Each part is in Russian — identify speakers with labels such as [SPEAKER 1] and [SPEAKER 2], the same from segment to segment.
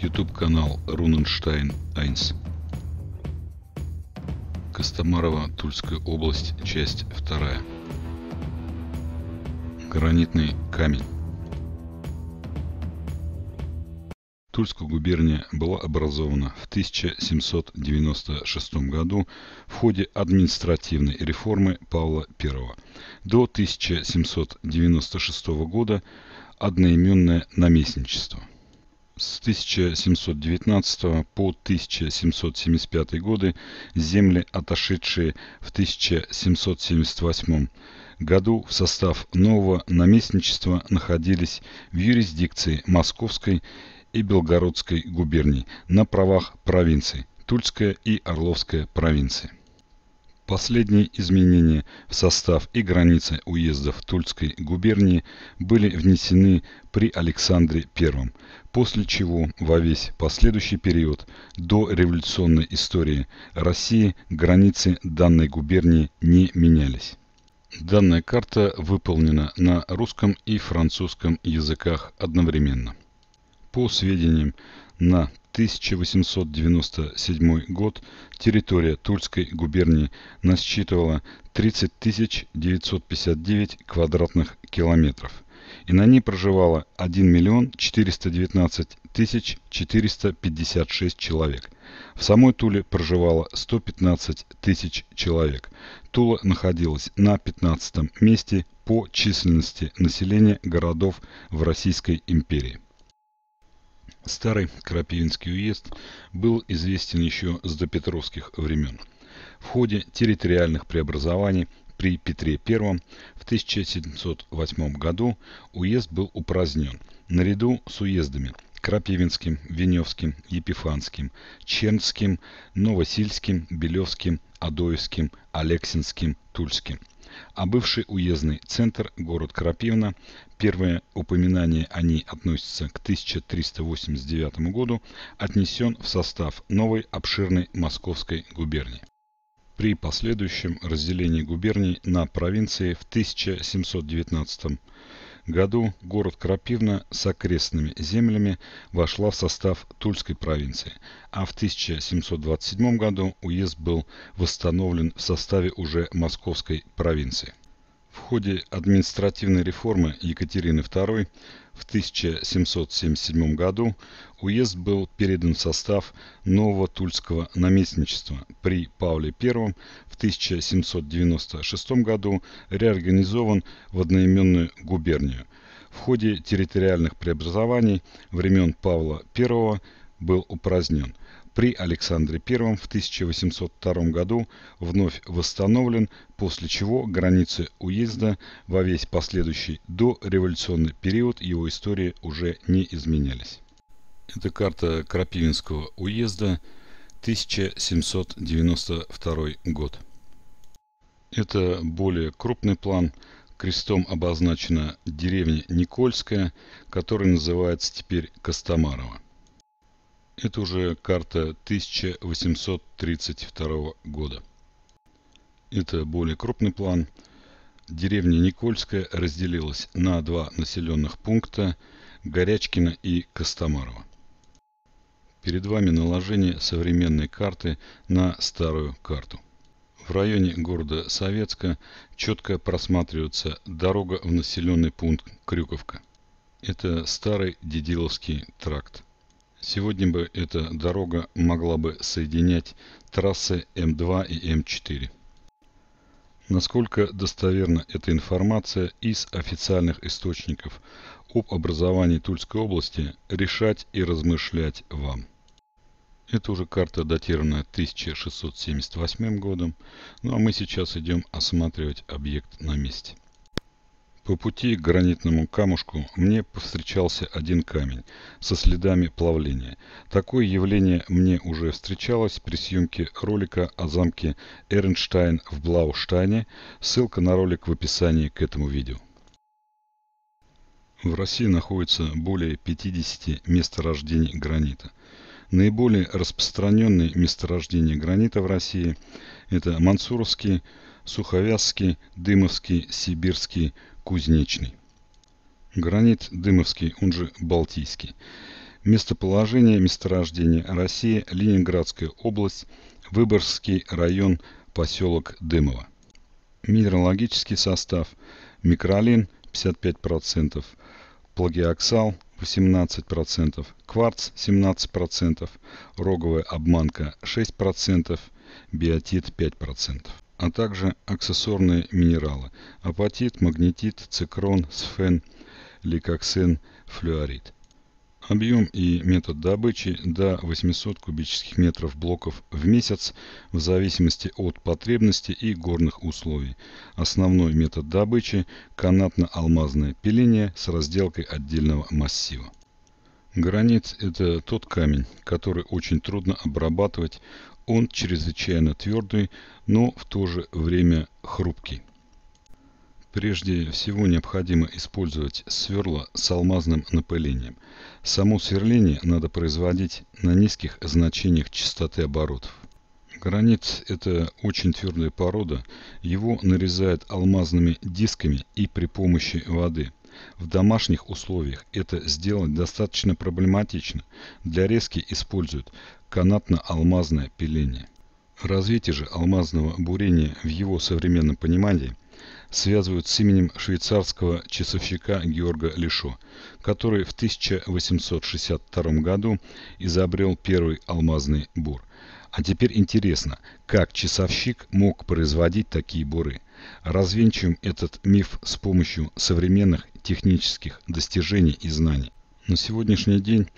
[SPEAKER 1] YouTube канал Руненштайн 1. Костомарова, Тульская область, часть 2. Гранитный камень. Тульская губерния была образована в 1796 году в ходе административной реформы Павла I. До 1796 года одноименное наместничество – с 1719 по 1775 годы земли, отошедшие в 1778 году в состав нового наместничества, находились в юрисдикции Московской и Белгородской губерний на правах провинций Тульская и Орловская провинции. Последние изменения в состав и границы уездов Тульской губернии были внесены при Александре I, после чего во весь последующий период до революционной истории России границы данной губернии не менялись. Данная карта выполнена на русском и французском языках одновременно. По сведениям на 1897 год территория Тульской губернии насчитывала 30 959 квадратных километров, и на ней проживало 1 419 456 человек. В самой Туле проживало 115 тысяч человек. Тула находилась на 15 месте по численности населения городов в Российской империи. Старый Крапивинский уезд был известен еще с допетровских времен. В ходе территориальных преобразований при Петре I в 1708 году уезд был упразднен наряду с уездами Крапивинским, Веневским, Епифанским, Чернским, Новосильским, Белевским, Адоевским, Алексинским, Тульским – а бывший уездный центр город Крапивна. Первое упоминание о ней относится к 1389 году, отнесен в состав новой обширной Московской губернии. При последующем разделении губерний на провинции в 1719 году году город Крапивна с окрестными землями вошла в состав Тульской провинции, а в 1727 году уезд был восстановлен в составе уже Московской провинции. В ходе административной реформы Екатерины II в 1777 году уезд был передан в состав нового Тульского наместничества. При Павле I в 1796 году реорганизован в одноименную губернию. В ходе территориальных преобразований времен Павла I был упразднен при Александре I в 1802 году вновь восстановлен, после чего границы уезда во весь последующий дореволюционный период его истории уже не изменялись. Это карта Крапивинского уезда 1792 год. Это более крупный план. Крестом обозначена деревня Никольская, которая называется теперь Костомарова. Это уже карта 1832 года. Это более крупный план. Деревня Никольская разделилась на два населенных пункта Горячкина и Костомарова. Перед вами наложение современной карты на старую карту. В районе города Советска четко просматривается дорога в населенный пункт Крюковка. Это старый Дедиловский тракт. Сегодня бы эта дорога могла бы соединять трассы М2 и М4. Насколько достоверна эта информация из официальных источников об образовании Тульской области, решать и размышлять вам. Это уже карта, датированная 1678 годом. Ну а мы сейчас идем осматривать объект на месте. По пути к гранитному камушку мне повстречался один камень со следами плавления. Такое явление мне уже встречалось при съемке ролика о замке Эрнштайн в Блауштайне. Ссылка на ролик в описании к этому видео. В России находится более 50 месторождений гранита. Наиболее распространенные месторождения гранита в России – это Мансуровский, Суховязский, Дымовский, Сибирский, Кузнечный. Гранит Дымовский, он же Балтийский. Местоположение, месторождение Россия, Ленинградская область, Выборгский район, поселок Дымово. Минералогический состав. Микролин 55%, плагиоксал 18%, кварц 17%, роговая обманка 6%, биотит 5% а также аксессуарные минералы – апатит, магнетит, цикрон, сфен, ликоксен, флюорит. Объем и метод добычи до 800 кубических метров блоков в месяц в зависимости от потребности и горных условий. Основной метод добычи – канатно-алмазное пиление с разделкой отдельного массива. Гранит – это тот камень, который очень трудно обрабатывать, он чрезвычайно твердый, но в то же время хрупкий. Прежде всего необходимо использовать сверло с алмазным напылением. Само сверление надо производить на низких значениях частоты оборотов. Гранит – это очень твердая порода, его нарезают алмазными дисками и при помощи воды. В домашних условиях это сделать достаточно проблематично. Для резки используют канатно-алмазное пиление. Развитие же алмазного бурения в его современном понимании связывают с именем швейцарского часовщика Георга Лешо, который в 1862 году изобрел первый алмазный бур – а теперь интересно, как часовщик мог производить такие буры? Развенчиваем этот миф с помощью современных технических достижений и знаний. На сегодняшний день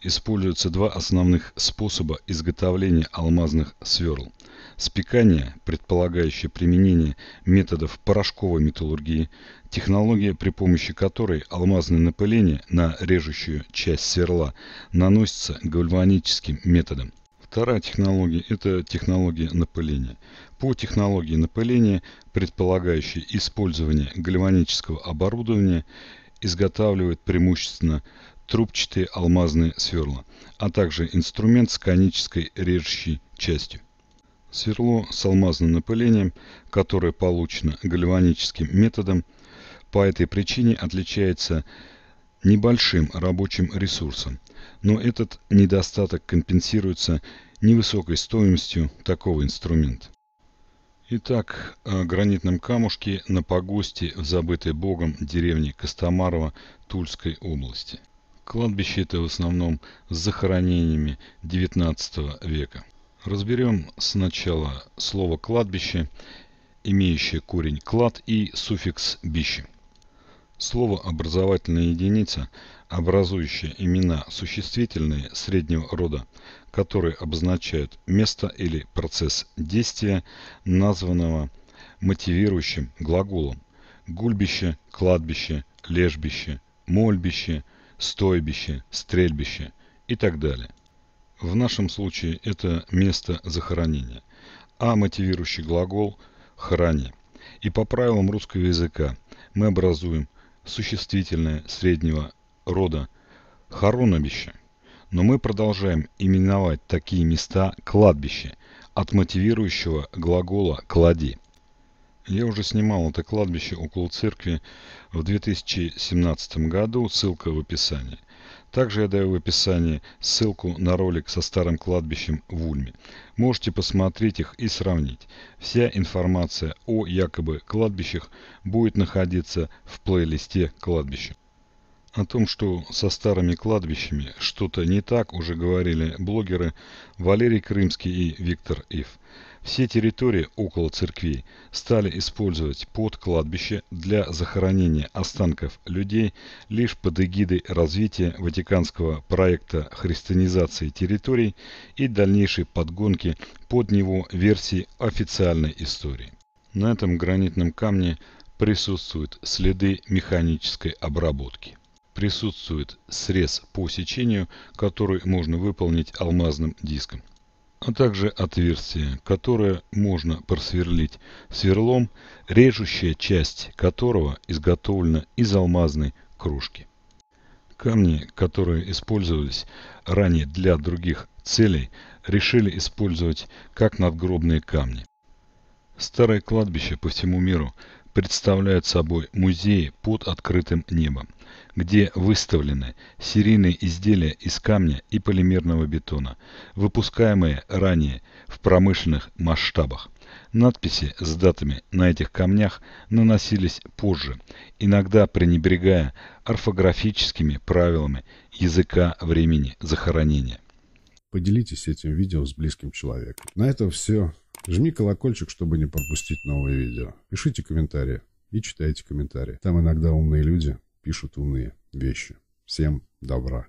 [SPEAKER 1] используются два основных способа изготовления алмазных сверл. Спекание, предполагающее применение методов порошковой металлургии, технология, при помощи которой алмазное напыление на режущую часть сверла наносится гальваническим методом. Вторая технология – это технология напыления. По технологии напыления, предполагающей использование гальванического оборудования, изготавливают преимущественно трубчатые алмазные сверла, а также инструмент с конической режущей частью. Сверло с алмазным напылением, которое получено гальваническим методом, по этой причине отличается небольшим рабочим ресурсом, но этот недостаток компенсируется невысокой стоимостью такого инструмента. Итак, о гранитном камушке на погосте в забытой богом деревне Костомарова Тульской области. Кладбище это в основном с захоронениями XIX века. Разберем сначала слово «кладбище», имеющее корень «клад» и суффикс «бище». Слово «образовательная единица», образующая имена существительные среднего рода, которые обозначают место или процесс действия, названного мотивирующим глаголом – гульбище, кладбище, лежбище, мольбище, стойбище, стрельбище и так далее. В нашем случае это место захоронения, а мотивирующий глагол – «храни». И по правилам русского языка мы образуем существительное среднего рода «хоруновище», но мы продолжаем именовать такие места «кладбище» от мотивирующего глагола «клади». Я уже снимал это кладбище около церкви в 2017 году, ссылка в описании. Также я даю в описании ссылку на ролик со старым кладбищем в Ульме. Можете посмотреть их и сравнить. Вся информация о якобы кладбищах будет находиться в плейлисте кладбища. О том, что со старыми кладбищами что-то не так, уже говорили блогеры Валерий Крымский и Виктор Ив. Все территории около церквей стали использовать под кладбище для захоронения останков людей лишь под эгидой развития ватиканского проекта христианизации территорий и дальнейшей подгонки под него версии официальной истории. На этом гранитном камне присутствуют следы механической обработки присутствует срез по сечению, который можно выполнить алмазным диском а также отверстие, которое можно просверлить сверлом, режущая часть которого изготовлена из алмазной кружки. Камни, которые использовались ранее для других целей, решили использовать как надгробные камни. Старое кладбище по всему миру представляют собой музеи под открытым небом, где выставлены серийные изделия из камня и полимерного бетона, выпускаемые ранее в промышленных масштабах. Надписи с датами на этих камнях наносились позже, иногда пренебрегая орфографическими правилами языка времени захоронения. Поделитесь этим видео с близким человеком. На этом все. Жми колокольчик, чтобы не пропустить новые видео. Пишите комментарии и читайте комментарии. Там иногда умные люди пишут умные вещи. Всем добра!